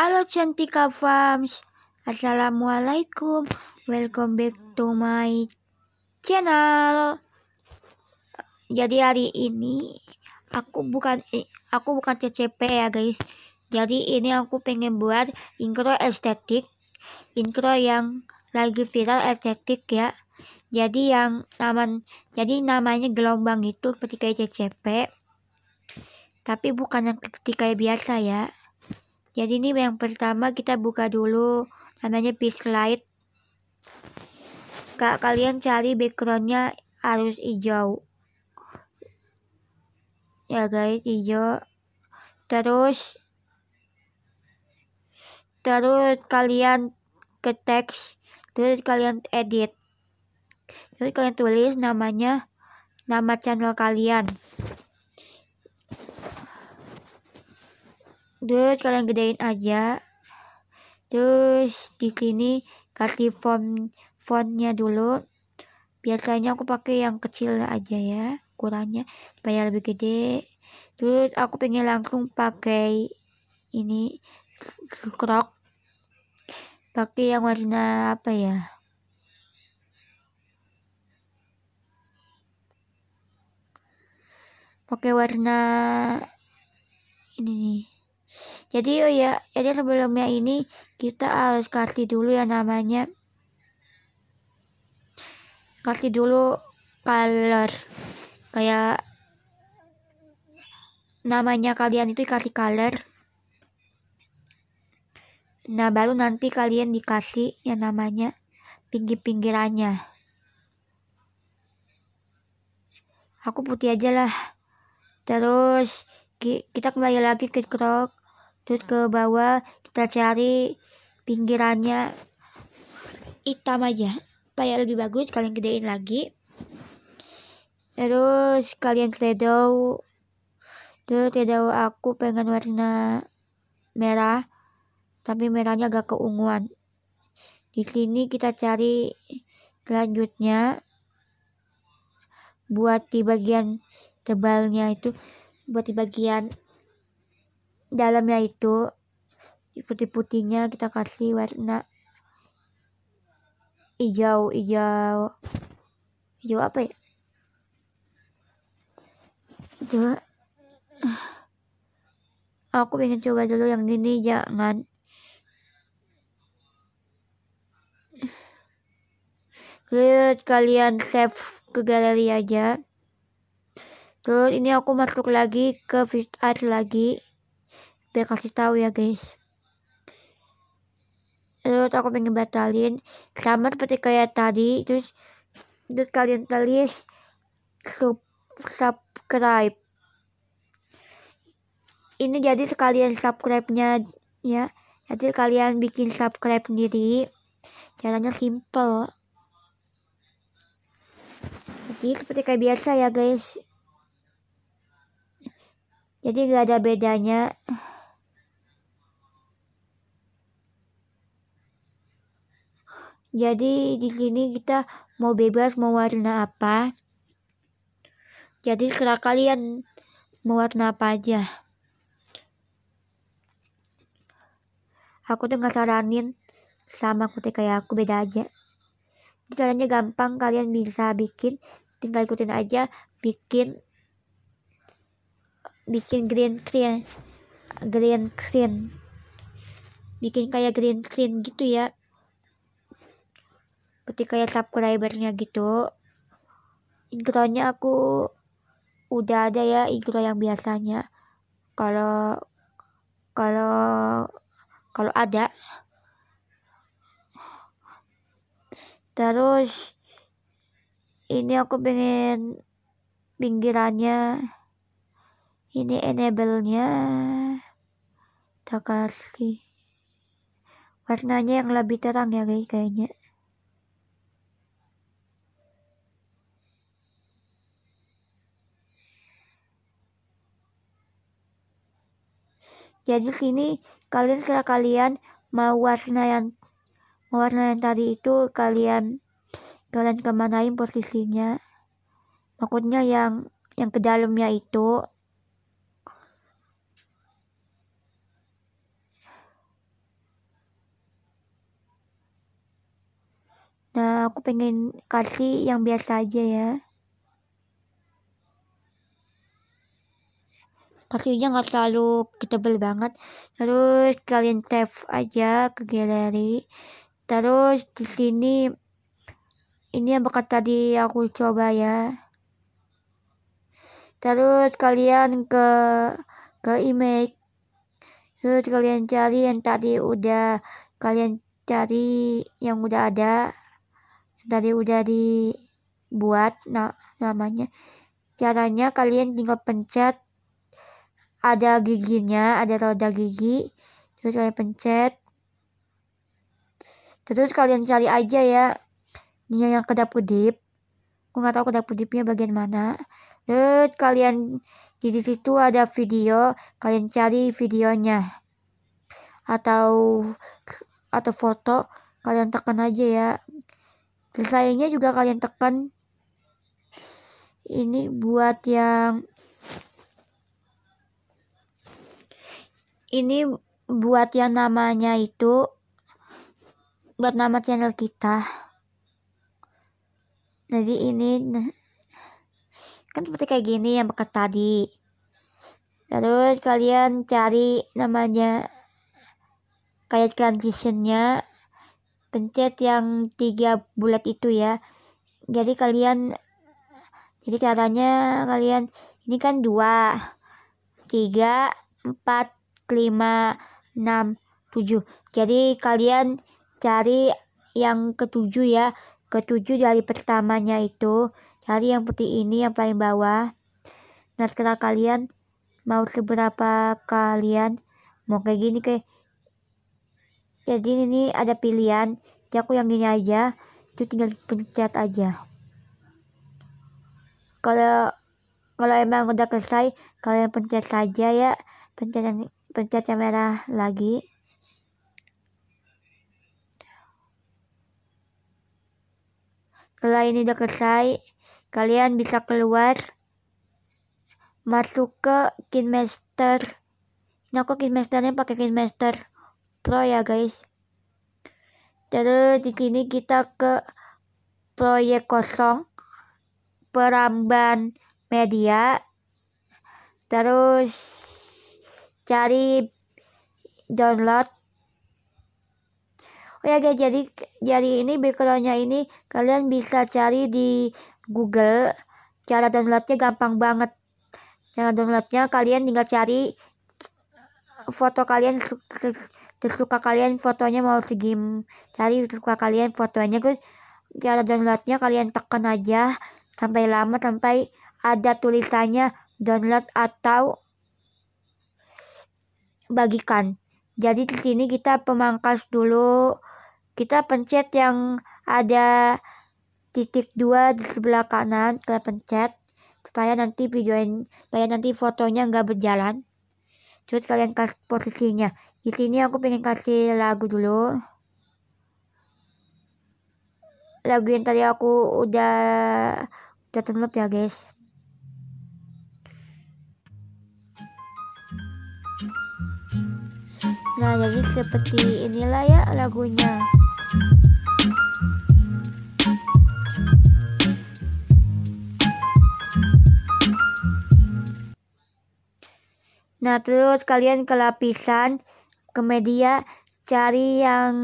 Halo Cantika Farms Assalamualaikum Welcome back to my channel Jadi hari ini Aku bukan eh, Aku bukan CCP ya guys Jadi ini aku pengen buat Intro estetik Intro yang lagi viral estetik ya Jadi yang naman, Jadi namanya gelombang itu Seperti kayak CCP Tapi bukan yang seperti kayak biasa ya jadi ini yang pertama kita buka dulu namanya light. Kak kalian cari backgroundnya harus hijau. Ya guys hijau. Terus terus kalian ke teks terus kalian edit terus kalian tulis namanya nama channel kalian terus kalian gedein aja terus di sini kasih font fontnya dulu biasanya aku pakai yang kecil aja ya ukurannya supaya lebih gede terus aku pengen langsung pakai ini krok pakai yang warna apa ya pakai warna ini nih jadi oh ya, jadi sebelumnya ini kita harus kasih dulu yang namanya kasih dulu color kayak namanya kalian itu dikasih color nah baru nanti kalian dikasih yang namanya pinggir-pinggirannya aku putih aja lah terus kita kembali lagi ke krok terus ke bawah kita cari pinggirannya hitam aja supaya lebih bagus kalian gedein lagi terus kalian shadow terus shadow aku pengen warna merah tapi merahnya agak keunguan di sini kita cari selanjutnya buat di bagian tebalnya itu buat di bagian dalamnya itu putih-putihnya kita kasih warna hijau hijau hijau apa ya coba aku ingin coba dulu yang ini jangan Lihat kalian save ke galeri aja. Terus ini aku masuk lagi ke fit art lagi biar kasih tahu ya guys terus aku pengen batalin sama seperti kayak tadi terus terus kalian tulis sub subscribe ini jadi sekalian subscribe-nya ya jadi kalian bikin subscribe sendiri caranya simple jadi seperti kayak biasa ya guys jadi gak ada bedanya Jadi di sini kita mau bebas mau warna apa. Jadi setelah kalian mau warna apa aja. Aku tuh nggak saranin sama kutek kayak aku beda aja. Misalnya caranya gampang kalian bisa bikin tinggal ikutin aja bikin bikin green screen green screen bikin kayak green screen gitu ya seperti kayak subscribernya gitu intronya aku udah ada ya intro yang biasanya kalau kalau kalau ada terus ini aku pengen pinggirannya ini enable-nya kita kasih warnanya yang lebih terang ya guys kayaknya Jadi sini kalian setelah kalian mewarna yang mewarna yang tadi itu kalian kalian kemanain posisinya maksudnya yang yang ke dalamnya itu Nah, aku pengen kasih yang biasa aja ya. pastinya nggak terlalu ketebel banget terus kalian tap aja ke galeri terus di sini ini yang bakal tadi aku coba ya terus kalian ke ke image terus kalian cari yang tadi udah kalian cari yang udah ada yang tadi udah dibuat nah namanya caranya kalian tinggal pencet ada giginya, ada roda gigi. Terus kalian pencet. Terus kalian cari aja ya. Ini yang kedap-kedip. Aku nggak tahu kedap-kedipnya bagian mana. Terus kalian di situ ada video, kalian cari videonya. Atau atau foto, kalian tekan aja ya. Selesainya juga kalian tekan ini buat yang ini buat yang namanya itu buat nama channel kita jadi ini nah, kan seperti kayak gini yang bekas tadi terus kalian cari namanya kayak transitionnya pencet yang tiga bulat itu ya jadi kalian jadi caranya kalian ini kan dua tiga empat lima enam, tujuh. Jadi kalian cari yang ketujuh ya. Ketujuh dari pertamanya itu. Cari yang putih ini yang paling bawah. Nah sekarang kalian mau seberapa kalian mau kayak gini kayak jadi ini ada pilihan jadi aku yang gini aja itu tinggal pencet aja kalau kalau emang udah selesai kalian pencet saja ya pencet yang pencet yang merah lagi setelah ini udah selesai kalian bisa keluar masuk ke kinmaster ini nah, aku kinmasternya pakai kinmaster pro ya guys terus di sini kita ke proyek kosong peramban media terus cari download oh ya guys jadi jadi ini backgroundnya ini kalian bisa cari di Google cara downloadnya gampang banget cara downloadnya kalian tinggal cari foto kalian suka kalian fotonya mau segim cari suka kalian fotonya terus cara downloadnya kalian tekan aja sampai lama sampai ada tulisannya download atau bagikan. Jadi di sini kita pemangkas dulu. Kita pencet yang ada titik dua di sebelah kanan, kita pencet supaya nanti videoin, supaya nanti fotonya nggak berjalan. Terus kalian kasih posisinya. Di sini aku pengen kasih lagu dulu. Lagu yang tadi aku udah udah download ya guys. Nah, jadi seperti inilah ya lagunya. Nah, terus kalian ke lapisan ke media cari yang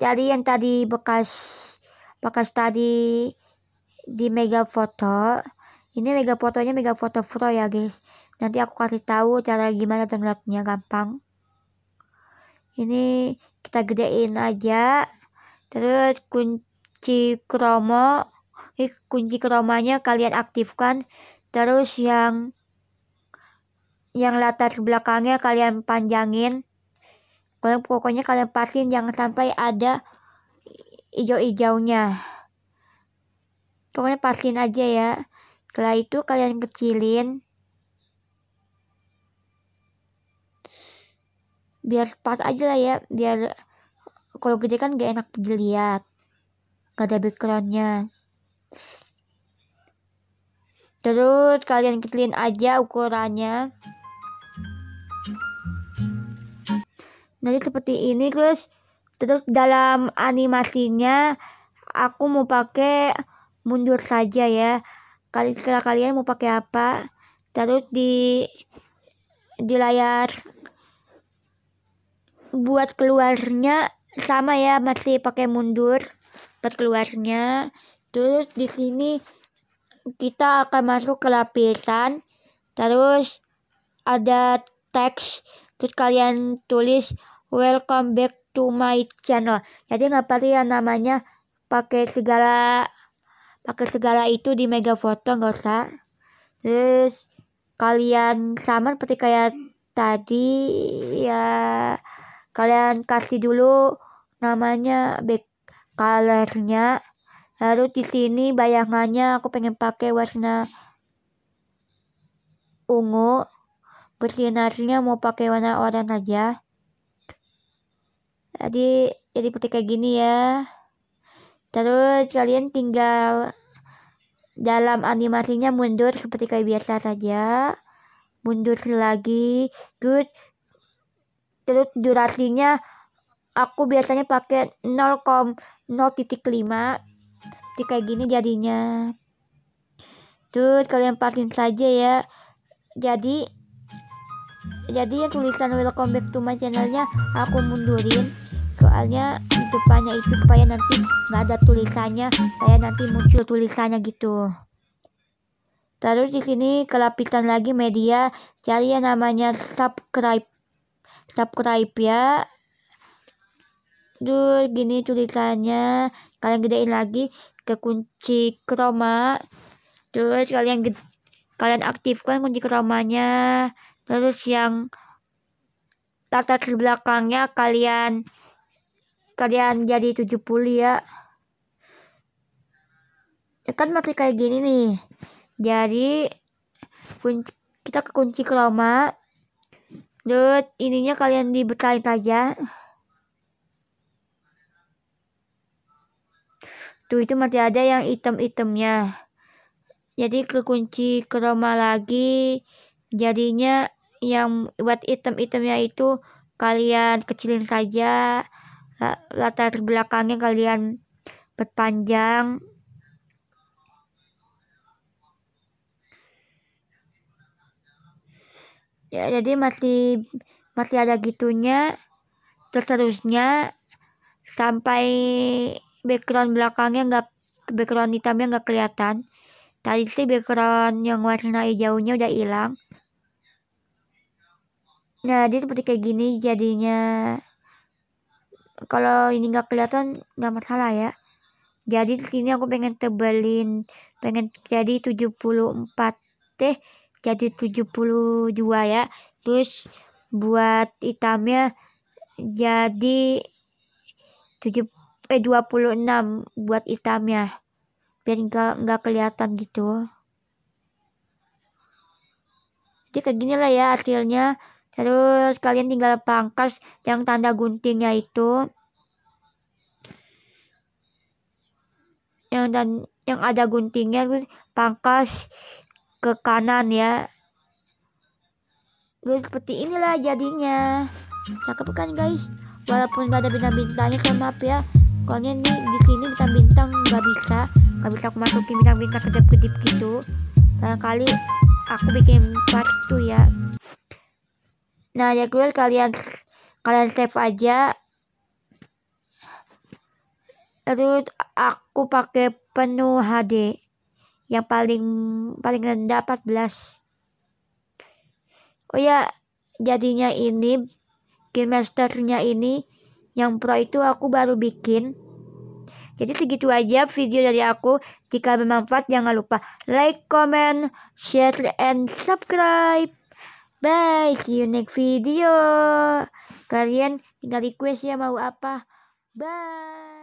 cari yang tadi bekas bekas tadi di mega foto. Ini mega fotonya mega foto pro ya, guys. Nanti aku kasih tahu cara gimana tenggelamnya gampang ini kita gedein aja terus kunci kromo ini kunci kromanya kalian aktifkan terus yang yang latar belakangnya kalian panjangin kalian pokoknya kalian pastiin jangan sampai ada hijau-hijaunya pokoknya pastiin aja ya setelah itu kalian kecilin biar sepat aja lah ya biar kalau gede kan gak enak dilihat gak ada backgroundnya terus kalian kecilin aja ukurannya nanti seperti ini terus terus dalam animasinya aku mau pakai mundur saja ya kali kalian mau pakai apa terus di di layar buat keluarnya sama ya masih pakai mundur buat keluarnya terus di sini kita akan masuk ke lapisan terus ada teks terus kalian tulis welcome back to my channel jadi nggak perlu ya namanya pakai segala pakai segala itu di mega foto nggak usah terus kalian sama seperti kayak tadi ya kalian kasih dulu namanya back colornya lalu di sini bayangannya aku pengen pakai warna ungu bersinarnya mau pakai warna oranye aja jadi jadi putih kayak gini ya terus kalian tinggal dalam animasinya mundur seperti kayak biasa saja mundur lagi good terus durasinya aku biasanya pakai 0,05 titik 5 jadi kayak gini jadinya terus kalian pasin saja ya jadi jadi yang tulisan welcome back to my channelnya aku mundurin soalnya di depannya itu supaya nanti nggak ada tulisannya supaya nanti muncul tulisannya gitu terus di sini kelapisan lagi media cari yang namanya subscribe subscribe ya Duh, gini tulisannya. Kalian gedein lagi ke kunci kroma Terus kalian kalian aktifkan kunci kromanya Terus yang latar belakangnya kalian kalian jadi 70 ya. ya kan masih kayak gini nih. Jadi kunci, kita ke kunci kroma Dut, ininya kalian dibetahin aja. Tuh itu masih ada yang item-itemnya. Jadi kekunci kroma lagi. Jadinya yang buat item-itemnya itu kalian kecilin saja. Latar belakangnya kalian berpanjang ya jadi masih masih ada gitunya terus terusnya sampai background belakangnya nggak background hitamnya nggak kelihatan tadi sih background yang warna hijaunya udah hilang nah jadi seperti kayak gini jadinya kalau ini nggak kelihatan nggak masalah ya jadi di sini aku pengen tebelin pengen jadi 74 teh jadi 72 ya terus buat hitamnya jadi 7 eh 26 buat hitamnya biar nggak nggak kelihatan gitu jadi kayak gini lah ya hasilnya terus kalian tinggal pangkas yang tanda guntingnya itu yang dan yang ada guntingnya pangkas ke kanan ya guys seperti inilah jadinya cakep kan guys walaupun gak ada bintang-bintangnya kan maaf ya soalnya ini di sini bintang-bintang nggak bisa nggak bisa aku masukin bintang-bintang kedip-kedip gitu kali aku bikin part tuh ya nah ya gue kalian kalian save aja lalu aku pakai penuh HD yang paling paling rendah 14 oh ya jadinya ini game masternya ini yang pro itu aku baru bikin jadi segitu aja video dari aku jika bermanfaat jangan lupa like comment share and subscribe bye see you next video kalian tinggal request ya mau apa bye